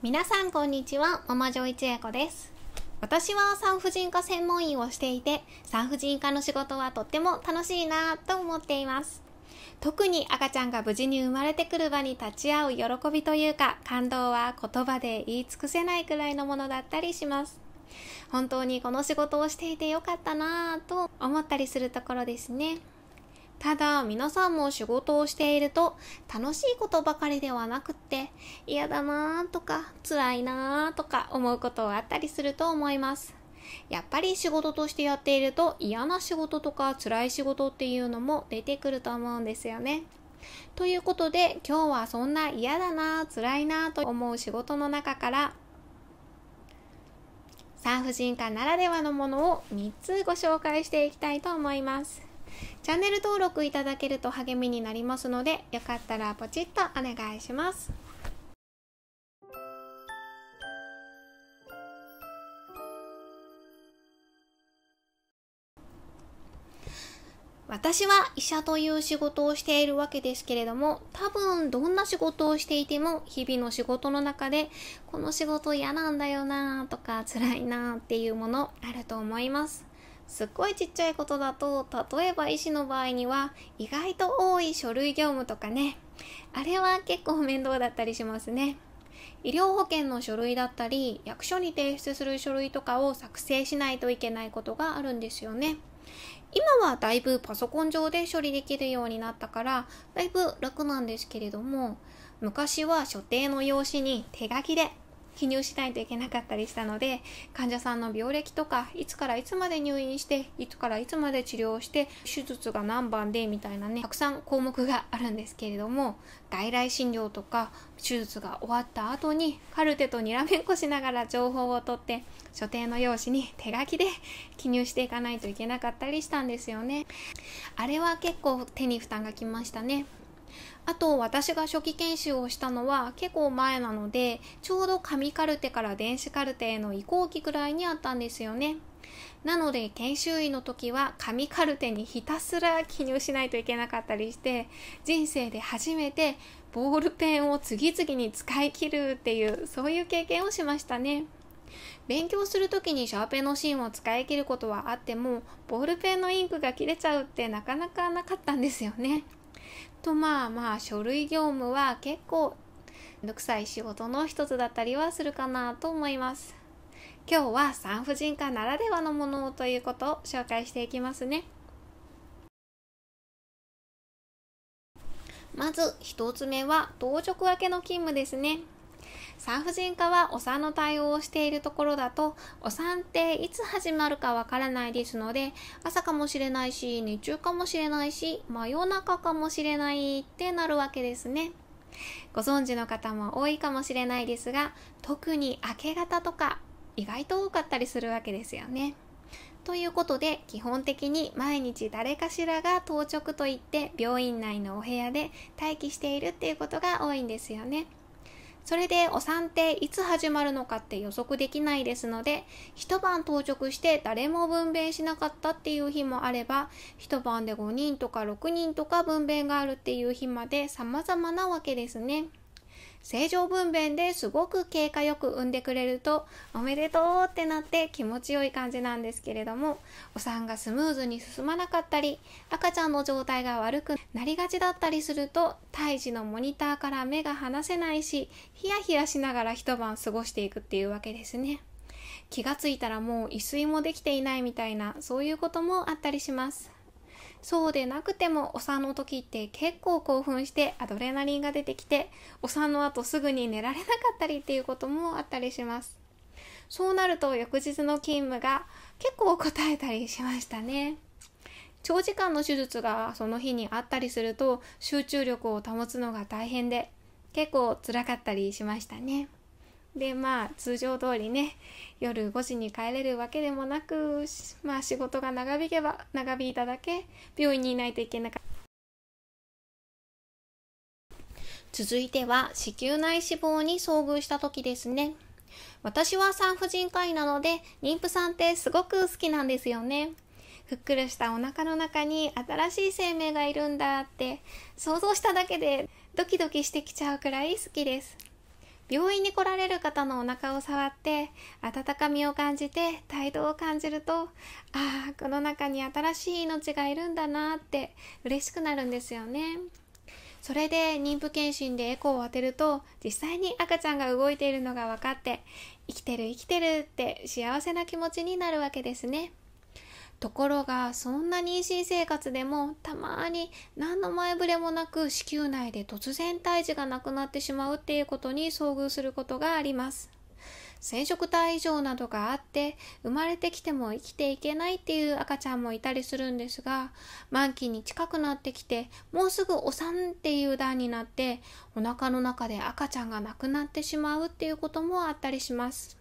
皆さんこんにちは、ママジョイ千恵子です。私は産婦人科専門医をしていて、産婦人科の仕事はとっても楽しいなと思っています。特に赤ちゃんが無事に生まれてくる場に立ち会う喜びというか、感動は言葉で言い尽くせないくらいのものだったりします。本当にこの仕事をしていてよかったなぁと思ったりするところですね。ただ皆さんも仕事をしていると楽しいことばかりではなくって嫌だなーとか辛いなーとか思うことはあったりすると思います。やっぱり仕事としてやっていると嫌な仕事とか辛い仕事っていうのも出てくると思うんですよね。ということで今日はそんな嫌だな辛いなと思う仕事の中から産婦人科ならではのものを3つご紹介していきたいと思います。チャンネル登録いただけると励みになりますので、よかったらポチッとお願いします。私は医者という仕事をしているわけですけれども、多分どんな仕事をしていても、日々の仕事の中で、この仕事嫌なんだよなとか、辛いなっていうものあると思います。すっごいちっちゃいことだと例えば医師の場合には意外と多い書類業務とかねあれは結構面倒だったりしますね医療保険の書類だったり役所に提出する書類とかを作成しないといけないことがあるんですよね今はだいぶパソコン上で処理できるようになったからだいぶ楽なんですけれども昔は所定の用紙に手書きで記入しないといけなかったりしたので患者さんの病歴とかいつからいつまで入院していつからいつまで治療して手術が何番でみたいなねたくさん項目があるんですけれども外来診療とか手術が終わった後にカルテとにらめっこしながら情報を取って所定の用紙に手書きで記入していかないといけなかったりしたんですよねあれは結構手に負担がきましたねあと私が初期研修をしたのは結構前なのでちょうど紙カルテから電子カルテへの移行期くらいにあったんですよね。なので研修医の時は紙カルテにひたすら記入しないといけなかったりして人生で初めてボールペンを次々に使い切るっていうそういう経験をしましたね。勉強する時にシャーペンの芯を使い切ることはあってもボールペンのインクが切れちゃうってなかなかなかったんですよね。とまあまあ書類業務は結構めくさい仕事の一つだったりはするかなと思います。今日は産婦人科ならではのものということを紹介していきますね。まず1つ目は当直明けの勤務ですね。産婦人科はお産の対応をしているところだとお産っていつ始まるかわからないですので朝かもしれないし日中かもしれないし真夜中かもしれないってなるわけですね。ご存知の方も多いかもしれないですが特に明け方とか意外と多かったりするわけですよね。ということで基本的に毎日誰かしらが当直といって病院内のお部屋で待機しているっていうことが多いんですよね。それでお産っていつ始まるのかって予測できないですので一晩到着して誰も分娩しなかったっていう日もあれば一晩で5人とか6人とか分娩があるっていう日まで様々なわけですね。正常分娩ですごく経過よく産んでくれるとおめでとうってなって気持ちよい感じなんですけれどもお産がスムーズに進まなかったり赤ちゃんの状態が悪くなりがちだったりすると胎児のモニターから目が離せないしヒヤヒヤしながら一晩過ごしていくっていうわけですね気がついたらもう一睡もできていないみたいなそういうこともあったりしますそうでなくてもお産の時って結構興奮してアドレナリンが出てきてお産の後すぐに寝られなかったりっていうこともあったりしますそうなると翌日の勤務が結構応えたりしましたね長時間の手術がその日にあったりすると集中力を保つのが大変で結構辛かったりしましたねでまあ通常通りね夜5時に帰れるわけでもなくまあ仕事が長引けば長引いただけ病院にいないといけなかった続いては子宮内脂肪に遭遇した時ですね私は産婦人科医なので妊婦さんってすごく好きなんですよねふっくらしたお腹の中に新しい生命がいるんだって想像しただけでドキドキしてきちゃうくらい好きです病院に来られる方のお腹を触って温かみを感じて態度を感じるとああこの中に新しい命がいるんだなって嬉しくなるんですよね。それで妊婦健診でエコーを当てると実際に赤ちゃんが動いているのが分かって生きてる生きてるって幸せな気持ちになるわけですね。ところがそんな妊娠生活でもたまに何の前触れもなく子宮内で突然胎児がなくなってしまうっていうことに遭遇することがあります染色体異常などがあって生まれてきても生きていけないっていう赤ちゃんもいたりするんですが満期に近くなってきてもうすぐお産っていう段になっておなかの中で赤ちゃんが亡くなってしまうっていうこともあったりします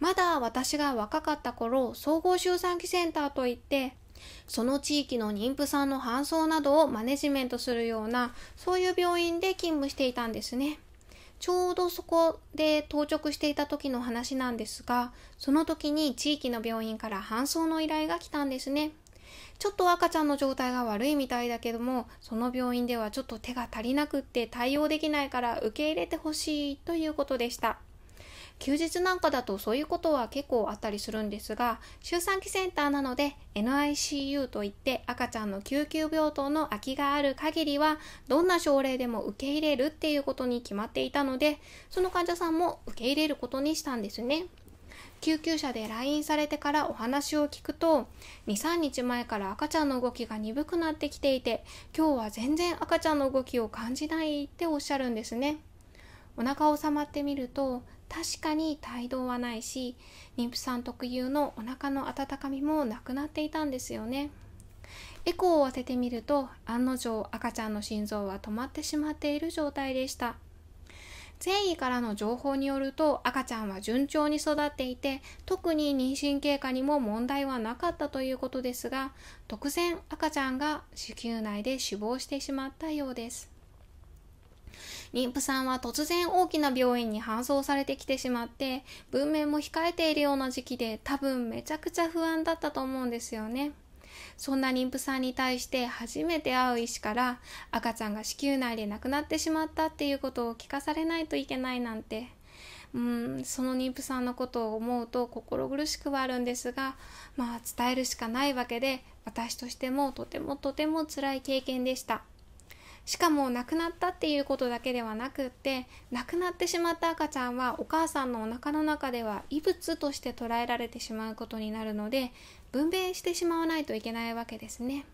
まだ私が若かった頃総合周産期センターといってその地域の妊婦さんの搬送などをマネジメントするようなそういう病院で勤務していたんですねちょうどそこで当直していた時の話なんですがその時に地域の病院から搬送の依頼が来たんですねちょっと赤ちゃんの状態が悪いみたいだけどもその病院ではちょっと手が足りなくって対応できないから受け入れてほしいということでした休日なんかだとそういうことは結構あったりするんですが周産期センターなので NICU といって赤ちゃんの救急病棟の空きがある限りはどんな症例でも受け入れるっていうことに決まっていたのでその患者さんも受け入れることにしたんですね。救急車で来院されてからお話を聞くと23日前から赤ちゃんの動きが鈍くなってきていて今日は全然赤ちゃんの動きを感じないっておっしゃるんですねお腹を収まってみると確かに胎動はないし妊婦さん特有のお腹の温かみもなくなっていたんですよねエコーを当ててみると案の定赤ちゃんの心臓は止まってしまっている状態でした善意からの情報によると赤ちゃんは順調に育っていて特に妊娠経過にも問題はなかったということですが突然赤ちゃんが子宮内で死亡してしまったようです妊婦さんは突然大きな病院に搬送されてきてしまって文明も控えているような時期で多分めちゃくちゃ不安だったと思うんですよね。そんな妊婦さんに対して初めて会う医師から赤ちゃんが子宮内で亡くなってしまったっていうことを聞かされないといけないなんてうんその妊婦さんのことを思うと心苦しくはあるんですがまあ伝えるしかないわけで私としてもとてもとても辛い経験でした。しかも亡くなったっていうことだけではなくって亡くなってしまった赤ちゃんはお母さんのおなかの中では異物として捉えられてしまうことになるので分娩してしまわないといけないわけですね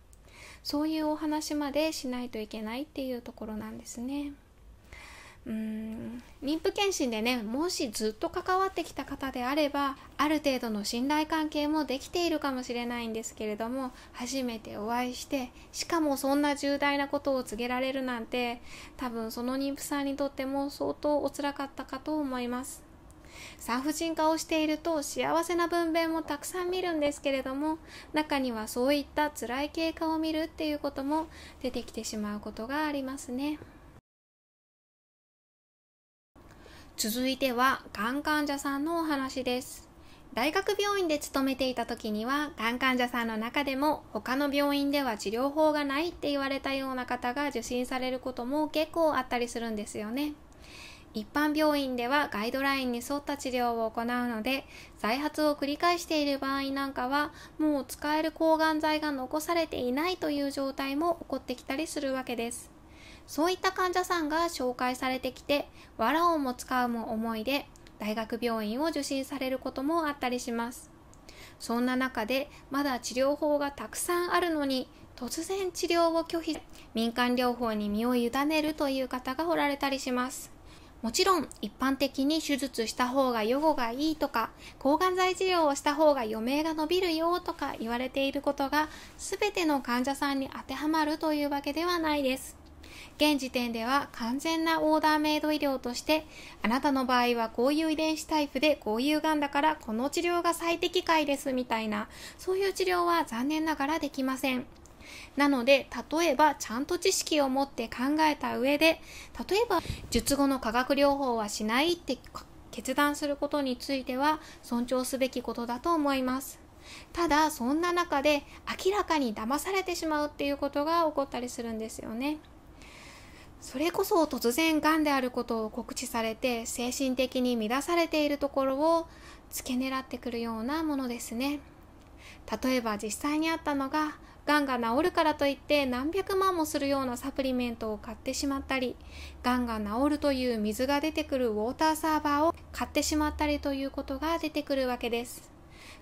そういうお話までしないといけないっていうところなんですね。うん妊婦健診でねもしずっと関わってきた方であればある程度の信頼関係もできているかもしれないんですけれども初めてお会いしてしかもそんな重大なことを告げられるなんて多分その妊婦さんにとっても相当おつらかったかと思います。産婦人科をしていると幸せな分娩もたくさん見るんですけれども中にはそういった辛い経過を見るっていうことも出てきてしまうことがありますね。続いてはがん患者さんのお話です大学病院で勤めていた時にはがん患者さんの中でも他の病院では治療法がないって言われたような方が受診されることも結構あったりするんですよね一般病院ではガイドラインに沿った治療を行うので再発を繰り返している場合なんかはもう使える抗がん剤が残されていないという状態も起こってきたりするわけですそういった患者さんが紹介されてきてわらをも使うも思いで大学病院を受診されることもあったりしますそんな中でまだ治療法がたくさんあるのに突然治療を拒否民間療法に身を委ねるという方がおられたりしますもちろん一般的に手術した方が予後がいいとか抗がん剤治療をした方が余命が伸びるよとか言われていることが全ての患者さんに当てはまるというわけではないです現時点では完全なオーダーメイド医療として、あなたの場合はこういう遺伝子タイプでこういうがんだからこの治療が最適解ですみたいな、そういう治療は残念ながらできません。なので、例えばちゃんと知識を持って考えた上で、例えば術後の化学療法はしないって決断することについては尊重すべきことだと思います。ただそんな中で明らかに騙されてしまうっていうことが起こったりするんですよね。それこそ突然がんであることを告知されて精神的に乱されているところを付け狙ってくるようなものですね例えば実際にあったのががんが治るからといって何百万もするようなサプリメントを買ってしまったりがんが治るという水が出てくるウォーターサーバーを買ってしまったりということが出てくるわけです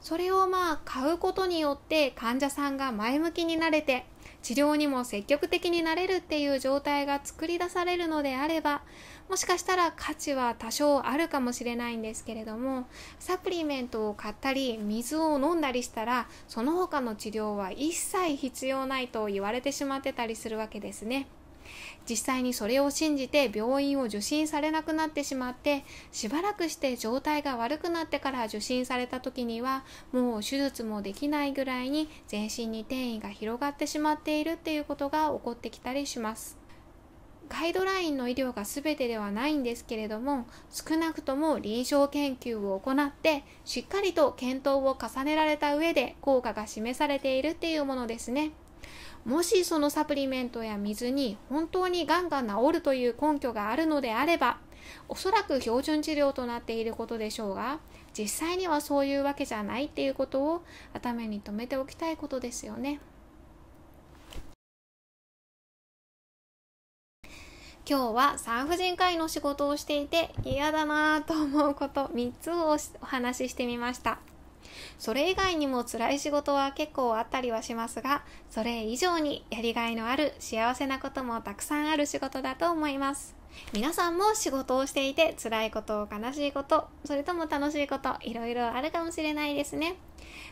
それをまあ買うことによって患者さんが前向きになれて治療にも積極的になれるっていう状態が作り出されるのであればもしかしたら価値は多少あるかもしれないんですけれどもサプリメントを買ったり水を飲んだりしたらその他の治療は一切必要ないと言われてしまってたりするわけですね。実際にそれを信じて病院を受診されなくなってしまってしばらくして状態が悪くなってから受診された時にはもう手術もできないぐらいに全身に転移が広がってしまっているっていうことが起こってきたりします。ガイドラインの医療が全てではないんですけれども少なくとも臨床研究を行ってしっかりと検討を重ねられた上で効果が示されているっていうものですね。もしそのサプリメントや水に本当にがんが治るという根拠があるのであればおそらく標準治療となっていることでしょうが実際にはそういうわけじゃないっていうことを頭に留めておきたいことですよね。今日は産婦人科医の仕事をしていて嫌だなぁと思うこと3つをお話ししてみました。それ以外にも辛い仕事は結構あったりはしますが、それ以上にやりがいのある幸せなこともたくさんある仕事だと思います。皆さんも仕事をしていて辛いこと悲しいことそれとも楽しいこといろいろあるかもしれないですね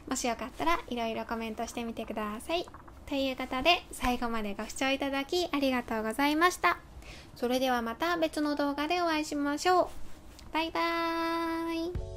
もしよかったらいろいろコメントしてみてくださいということで最後までご視聴いただきありがとうございましたそれではまた別の動画でお会いしましょうバイバーイ